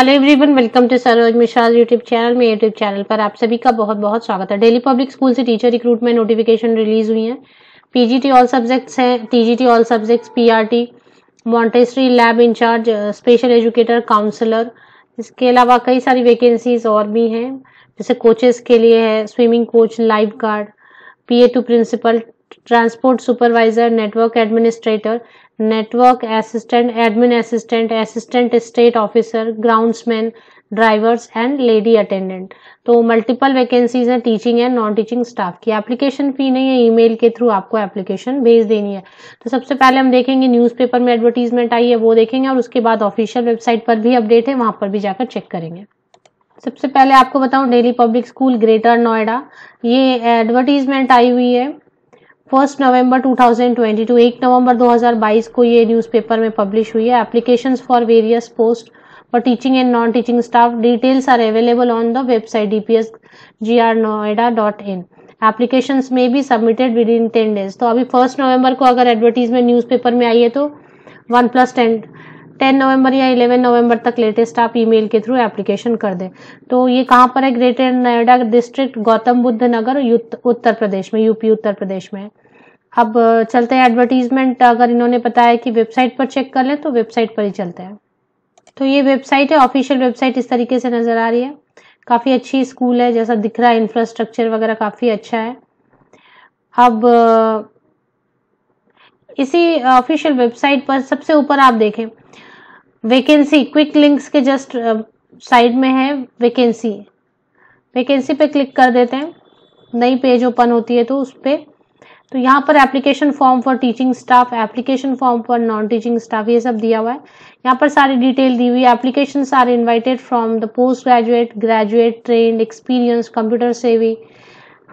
hello everyone welcome to Saroj Mishra YouTube channel में YouTube channel पर आप सभी का बहुत बहुत स्वागत है डेली पब्लिक स्कूल से टीचर रिक्रूटमेंट नोटिफिकेशन रिलीज हुई है पीजीटी ऑल सब्जेक्ट्स हैं TGT all subjects PRT Montessori lab incharge special educator counsellor इसके अलावा कई सारी वैकेंसीज और भी हैं जैसे कोचेस के लिए है swimming coach lifeguard P to principal transport supervisor network administrator network assistant admin assistant assistant state officer groundsman drivers and lady attendant तो मल्टीपल वैकेंसीज हैं teaching and non teaching staff की application fee नहीं है email के through आपको application भेज देनी है तो सबसे पहले हम देखेंगे न्यूज़पेपर में एडवर्टीजमेंट आई है वो देखेंगे और उसके बाद ऑफिशियल वेबसाइट पर भी अपडेट है वहाँ पर भी जाकर चेक करेंगे सबसे पहले आपको बताऊं Delhi public school Greater Noida ये एडवर्टीजमेंट आई हुई है फर्स्ट नवंबर 2022 एक नवंबर 2022 को ये न्यूज़पेपर में पब्लिश हुई है application for various post for teaching and non teaching staff details are available on the website D P S G R Noida dot in application में भी submitted within ten days तो अभी first November को अगर advertisement newspaper में आई है तो one plus ten ten November या इलेवन नवंबर तक लेटेस्ट आप ईमेल के थ्रू एप्लीकेशन कर दें तो ये कहाँ पर है ग्रेटर नोएडा डिस्ट्रिक्ट गौतम बुद्ध नगर उत्तर प्रदेश में यूपी उत्तर प्रदेश में अब चलते हैं एडवर्टीजमेंट अगर इन्होंने बताया कि वेबसाइट पर चेक कर लें तो वेबसाइट पर ही चलते हैं तो ये वेबसाइट है ऑफिशियल वेबसाइट इस तरीके से नज़र आ रही है काफ़ी अच्छी स्कूल है जैसा दिख रहा है इंफ्रास्ट्रक्चर वगैरह काफ़ी अच्छा है अब इसी ऑफिशियल वेबसाइट पर सबसे ऊपर आप देखें वैकेंसी क्विक लिंक्स के जस्ट साइड uh, में है वैकेंसी वैकेंसी पे क्लिक कर देते हैं नई पेज ओपन होती है तो उस पर तो यहाँ पर application form for teaching staff application form for non teaching staff ये सब दिया हुआ है यहाँ पर सारी डिटेल दी हुई है application are invited from the post graduate graduate train experience computer savvy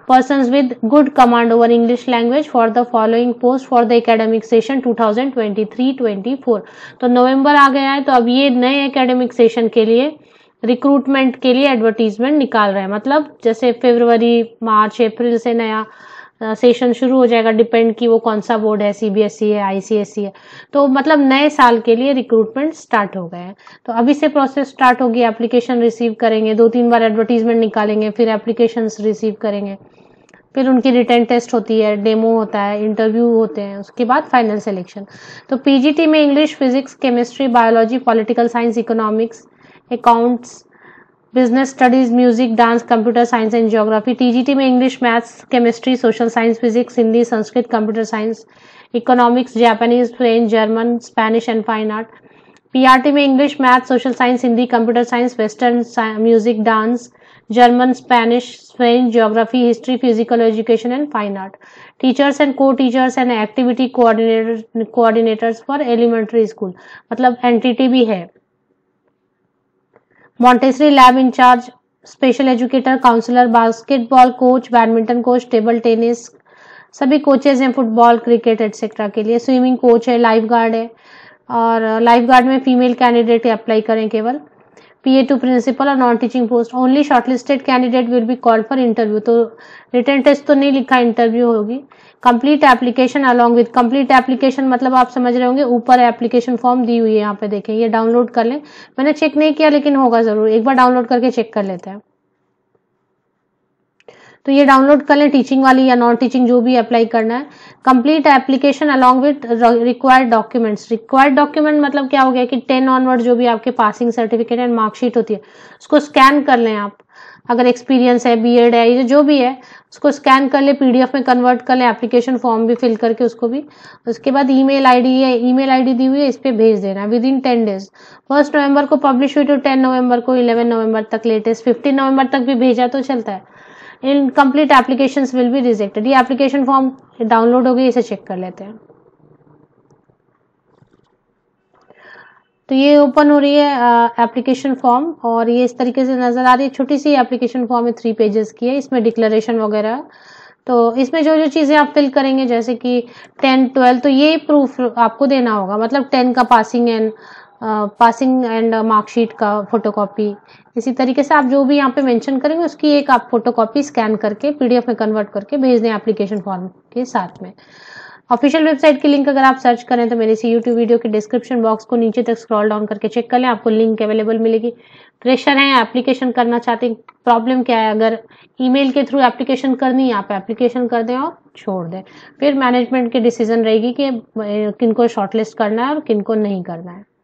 persons with good command over English language for the following post for the academic session 2023-24 तो नवंबर आ गया है तो अब ये नए एकेडमिक सेशन के लिए रिक्रूटमेंट के लिए एडवर्टीजमेंट निकाल रहे हैं मतलब जैसे फरवरी मार्च अप्रैल से नया सेशन शुरू हो जाएगा डिपेंड कि वो कौन सा बोर्ड है सीबीएसई e है आईसीएसई e है तो मतलब नए साल के लिए रिक्रूटमेंट स्टार्ट हो गए हैं तो अभी से प्रोसेस स्टार्ट होगी एप्लीकेशन रिसीव करेंगे दो तीन बार एडवर्टीजमेंट निकालेंगे फिर एप्लीकेशन रिसीव करेंगे फिर उनकी रिटर्न टेस्ट होती है डेमो होता है इंटरव्यू होते हैं उसके बाद फाइनल सिलेक्शन तो पीजीटी में English physics chemistry biology political science economics accounts business studies music dance computer science and geography TGT में English maths chemistry social science physics Hindi Sanskrit computer science economics Japanese French German Spanish and fine art PRT में English math social science Hindi computer science western music dance German Spanish French geography history physical education and fine art teachers and को teachers and activity coordinator coordinators for elementary school मतलब NTT भी है Montessori lab incharge special educator counsellor basketball coach badminton coach table tennis सभी coaches हैं football cricket etcetera के लिए swimming coach है life guard है और लाइफ uh, गार्ड में फीमेल कैंडिडेट अप्लाई करें केवल टू प्रिंसिपल और non teaching post only shortlisted candidate will be call for interview तो रिटर्न टेस्ट तो नहीं लिखा इंटरव्यू होगी complete application along with complete application मतलब आप समझ रहे होंगे ऊपर एप्लीकेशन फॉर्म दी हुई है यहाँ पे देखें ये डाउनलोड कर लें मैंने चेक नहीं किया लेकिन होगा जरूर एक बार डाउनलोड करके चेक कर लेते हैं तो ये डाउनलोड कर लें टीचिंग वाली या नॉन टीचिंग जो भी अप्लाई करना है complete application along with required documents required document मतलब क्या हो गया कि टेन ऑनवर्ड जो भी आपके पासिंग सर्टिफिकेट एंड मार्कशीट होती है उसको स्कैन कर लें आप अगर एक्सपीरियंस है बीएड है जो भी है उसको स्कैन कर ले पीडीएफ में कन्वर्ट कर ले एप्लीकेशन फॉर्म भी फिल करके उसको भी उसके बाद ईमेल आईडी है ईमेल आईडी दी हुई है इस पर भेज देना within ten days first November को पब्लिश हुई तो टेन नवंबर को इलेवन नवंबर तक लेटेस्ट फिफ्टीन नवंबर तक भी भेजा तो चलता है incomplete application will be rejected ये एप्लीकेशन फॉर्म डाउनलोड हो गई इसे चेक कर लेते हैं तो ये ओपन हो रही है एप्लीकेशन फॉर्म और ये इस तरीके से नज़र आ रही है छोटी सी एप्लीकेशन फॉर्म है थ्री पेजेस की है इसमें डिक्लेरेशन वगैरह तो इसमें जो जो चीज़ें आप फिल करेंगे जैसे कि टेन ट्वेल्व तो ये प्रूफ आपको देना होगा मतलब टेन का passing and passing and marksheet का फोटोकॉपी इसी तरीके से आप जो भी यहाँ पे मेंशन करेंगे उसकी एक आप फोटोकॉपी स्कैन करके पीडीएफ में कन्वर्ट करके भेज दें एप्लीकेशन फॉर्म के साथ में ऑफिशियल वेबसाइट की लिंक अगर आप सर्च करें तो मेरे इसी यूट्यूब वीडियो के डिस्क्रिप्शन बॉक्स को नीचे तक स्क्रॉल डाउन करके चेक कर लें आपको लिंक अवेलेबल मिलेगी प्रेशर है एप्लीकेशन करना चाहते हैं प्रॉब्लम क्या है अगर ईमेल के थ्रू एप्लीकेशन करनी है आप एप्लीकेशन कर दें और छोड़ दें फिर मैनेजमेंट की डिसीजन रहेगी कि किनको शॉर्टलिस्ट करना है और किनको नहीं करना है